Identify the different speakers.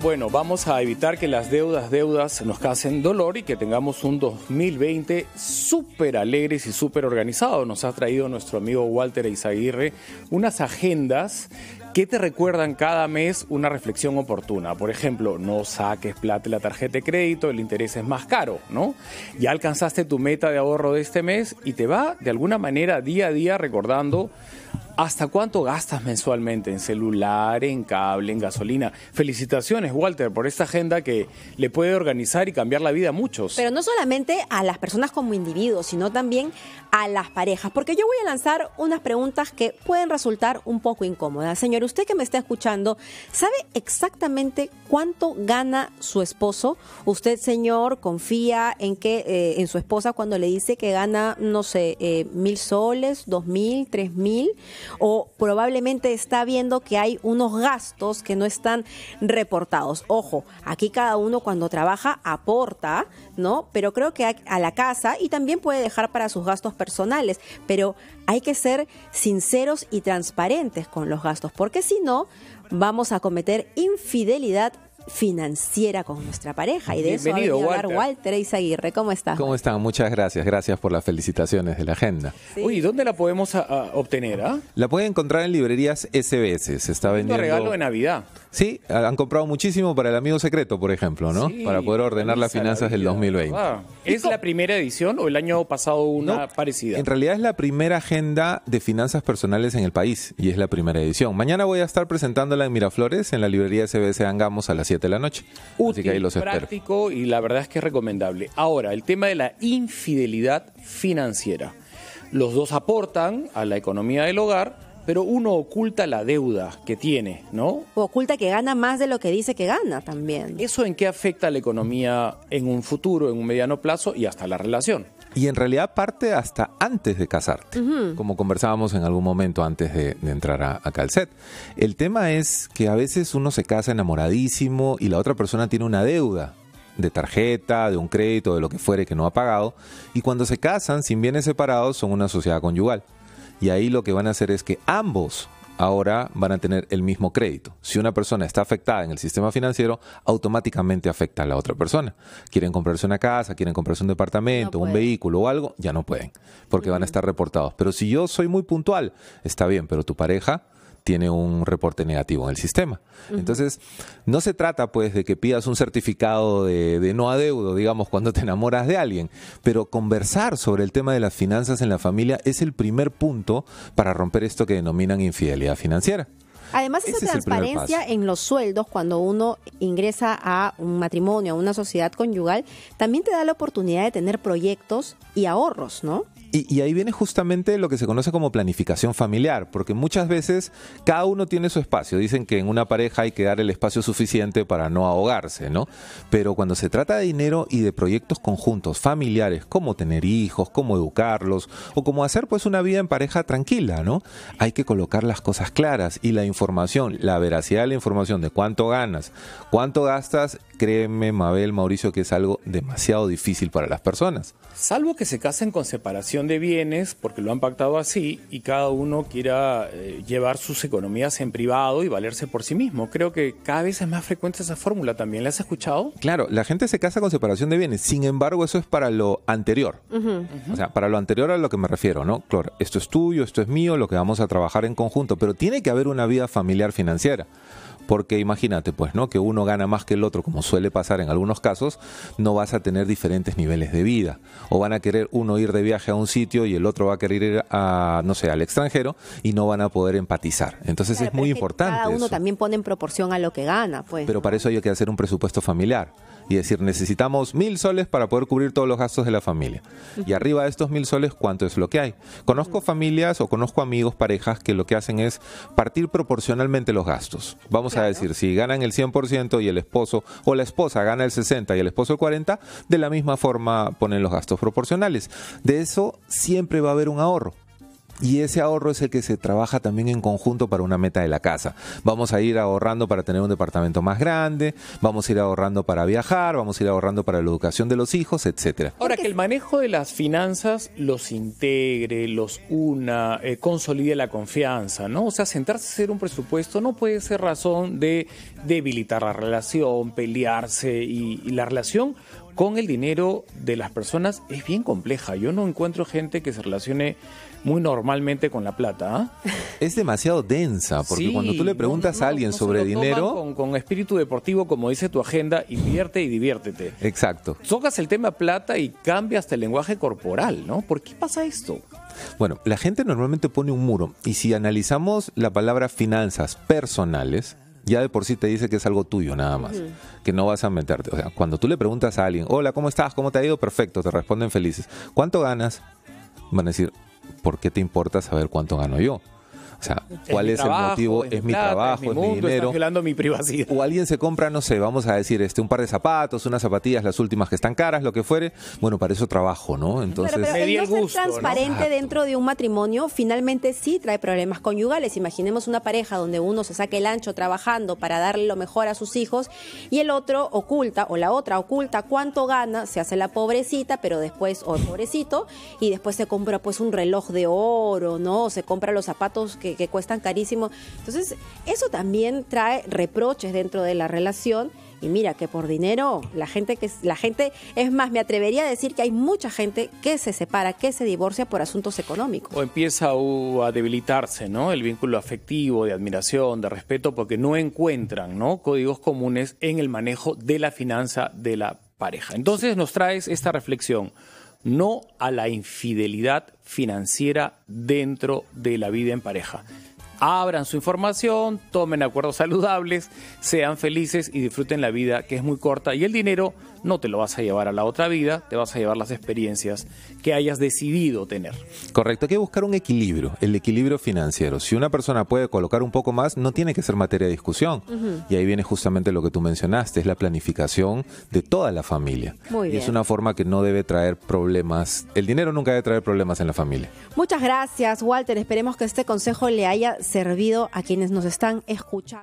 Speaker 1: Bueno, vamos a evitar que las deudas, deudas nos casen dolor y que tengamos un 2020 súper alegres y súper organizado. Nos ha traído nuestro amigo Walter Izaguirre unas agendas que te recuerdan cada mes una reflexión oportuna. Por ejemplo, no saques plata la tarjeta de crédito, el interés es más caro, ¿no? Ya alcanzaste tu meta de ahorro de este mes y te va de alguna manera día a día recordando ¿Hasta cuánto gastas mensualmente en celular, en cable, en gasolina? Felicitaciones, Walter, por esta agenda que le puede organizar y cambiar la vida a muchos. Pero
Speaker 2: no solamente a las personas como individuos, sino también a las parejas, porque yo voy a lanzar unas preguntas que pueden resultar un poco incómodas. Señor, usted que me está escuchando, ¿sabe exactamente cuánto gana su esposo? ¿Usted, señor, confía en que eh, en su esposa cuando le dice que gana, no sé, eh, mil soles, dos mil, tres mil? o probablemente está viendo que hay unos gastos que no están reportados. Ojo, aquí cada uno cuando trabaja aporta, ¿no? Pero creo que a la casa y también puede dejar para sus gastos personales, pero hay que ser sinceros y transparentes con los gastos, porque si no, vamos a cometer infidelidad financiera con nuestra pareja. Y de eso va a hablar Walter Aguirre ¿Cómo estás?
Speaker 3: ¿Cómo están? Muchas gracias. Gracias por las felicitaciones de la agenda.
Speaker 1: Uy, ¿dónde la podemos ah, ah, obtener? Ah?
Speaker 3: La pueden encontrar en librerías SBS. Se está vendiendo. Un regalo de Navidad. Sí, han comprado muchísimo para el amigo secreto, por ejemplo, ¿no? para poder ordenar las finanzas del 2020. Ah,
Speaker 1: ¿Es la primera edición o el año pasado una parecida? En
Speaker 3: realidad es la primera agenda de finanzas personales en el país y es la primera edición. Mañana voy a estar presentándola en Miraflores, en la librería CBC Angamos a las 7 de la noche. Útil, Así los práctico
Speaker 1: y la verdad es que es recomendable. Ahora, el tema de la infidelidad financiera. Los dos aportan a la economía del hogar pero uno oculta la deuda que tiene, ¿no?
Speaker 2: O oculta que gana más de lo que dice que gana también.
Speaker 1: ¿Eso en qué afecta la economía en un futuro, en un mediano plazo y hasta la relación?
Speaker 3: Y en realidad parte hasta antes de casarte, como conversábamos en algún momento antes de, entrar a, a Calcet. El tema es que a veces uno se casa enamoradísimo y la otra persona tiene una deuda de tarjeta, de un crédito, de lo que fuere que no ha pagado, y cuando se casan sin bienes separados son una sociedad conyugal. Y ahí lo que van a hacer es que ambos ahora van a tener el mismo crédito. Si una persona está afectada en el sistema financiero, automáticamente afecta a la otra persona. Quieren comprarse una casa, quieren comprarse un departamento, un vehículo o algo, ya no pueden, porque van a estar reportados. Pero si yo soy muy puntual, está bien, pero tu pareja tiene un reporte negativo en el sistema. Entonces, no se trata pues de que pidas un certificado de, no adeudo, digamos, cuando te enamoras de alguien, pero conversar sobre el tema de las finanzas en la familia es el primer punto para romper esto que denominan infidelidad financiera.
Speaker 2: Además, esa transparencia en los sueldos, cuando uno ingresa a un matrimonio, a una sociedad conyugal, también te da la oportunidad de tener proyectos y ahorros, ¿no?
Speaker 3: Y, ahí viene justamente lo que se conoce como planificación familiar, porque muchas veces cada uno tiene su espacio. Dicen que en una pareja hay que dar el espacio suficiente para no ahogarse, ¿no? Pero cuando se trata de dinero y de proyectos conjuntos, familiares, como tener hijos, cómo educarlos, o cómo hacer pues una vida en pareja tranquila, ¿no? Hay que colocar las cosas claras y la información, la veracidad de la información de cuánto ganas, cuánto gastas, créeme, Mabel, Mauricio, que es algo demasiado difícil para las personas.
Speaker 1: Salvo que se casen con separación de bienes, porque lo han pactado así, y cada uno quiera eh, llevar sus economías en privado y valerse por sí mismo. Creo que cada vez es más frecuente esa
Speaker 3: fórmula también. ¿La has escuchado? Claro, la gente se casa con separación de bienes. Sin embargo, eso es para lo anterior. O sea, para lo anterior a lo que me refiero, ¿no? Claro, esto es tuyo, esto es mío, lo que vamos a trabajar en conjunto, pero tiene que haber una vida familiar financiera. Porque imagínate, pues, ¿no? Que uno gana más que el otro, como suele pasar en algunos casos, no vas a tener diferentes niveles de vida. O van a querer uno ir de viaje a un sitio y el otro va a querer ir a, no sé, al extranjero y no van a poder empatizar. Entonces es muy importante. Cada uno
Speaker 2: también pone en proporción a lo que gana, pues. Pero
Speaker 3: para eso hay que hacer un presupuesto familiar y decir, necesitamos mil soles para poder cubrir todos los gastos de la familia. Y arriba de estos mil soles, ¿cuánto es lo que hay? Conozco familias o conozco amigos, parejas, que lo que hacen es partir proporcionalmente los gastos. Vamos a decir, si ganan el 100% y el esposo o la esposa gana el 60 y el esposo el 40, de la misma forma ponen los gastos proporcionales. De eso siempre va a haber un ahorro. Y ese ahorro es el que se trabaja también en conjunto para una meta de la casa. Vamos a ir ahorrando para tener un departamento más grande, vamos a ir ahorrando para viajar, vamos a ir ahorrando para la educación de los hijos, etcétera.
Speaker 1: Ahora que el manejo de las finanzas los integre, los una, eh, consolide la confianza, ¿no? O sea, sentarse a hacer un presupuesto no puede ser razón de debilitar la relación, pelearse y la relación con el dinero de las personas es bien compleja. Yo no encuentro gente que se relacione muy normalmente con la plata. ¿ah? Es
Speaker 3: demasiado densa, porque cuando tú le preguntas a alguien sobre dinero...
Speaker 1: Con, espíritu deportivo, como dice tu agenda, invierte y diviértete. Exacto. Tocas el tema plata y cambia hasta el lenguaje
Speaker 3: corporal, ¿no? ¿Por qué pasa esto? Bueno, la gente normalmente pone un muro y si analizamos la palabra finanzas personales, ya de por sí te dice que es algo tuyo nada más, que no vas a meterte. O sea, cuando tú le preguntas a alguien, hola, ¿cómo estás? ¿Cómo te ha ido? Perfecto, te responden felices. ¿Cuánto ganas? Van a decir, ¿por qué te importa saber cuánto gano yo? ¿cuál es, el motivo? Es, mi trabajo, es mi, dinero. privacidad. O alguien se compra, no sé, vamos a decir, este, un par de zapatos, unas zapatillas, las últimas que están caras, lo que fuere. Bueno, para eso trabajo, ¿no? Entonces, pero, el no ser transparente
Speaker 2: dentro de un matrimonio finalmente sí trae problemas conyugales. Imaginemos una pareja donde uno se saque el ancho trabajando para darle lo mejor a sus hijos y el otro oculta o la otra oculta cuánto gana, se hace la pobrecita, pero después o pobrecito y después se compra pues un reloj de oro, ¿no? se compra los zapatos que que, cuestan carísimo. Entonces, eso también trae reproches dentro de la relación. Y mira que por dinero la gente que la gente es más me atrevería a decir que hay mucha gente que se separa, que se divorcia por asuntos económicos.
Speaker 1: O empieza a debilitarse, ¿no? El vínculo afectivo, de admiración, de respeto porque no encuentran, ¿no? códigos comunes en el manejo de la finanza de la pareja. Entonces nos traes esta reflexión no a la infidelidad financiera dentro de la vida en pareja abran su información, tomen acuerdos saludables, sean felices y disfruten la vida que es muy corta y el dinero no te lo vas a llevar a la otra vida, te vas a llevar las experiencias que hayas decidido tener.
Speaker 3: Correcto, hay que buscar un equilibrio, el equilibrio financiero. Si una persona puede colocar un poco más, no tiene que ser materia de discusión. Y ahí viene justamente lo que tú mencionaste, es la planificación de toda la familia. Y es una forma que no debe traer problemas, el dinero nunca debe traer problemas en la familia.
Speaker 2: Muchas gracias, Walter. Esperemos que este consejo le haya servido a quienes nos están escuchando.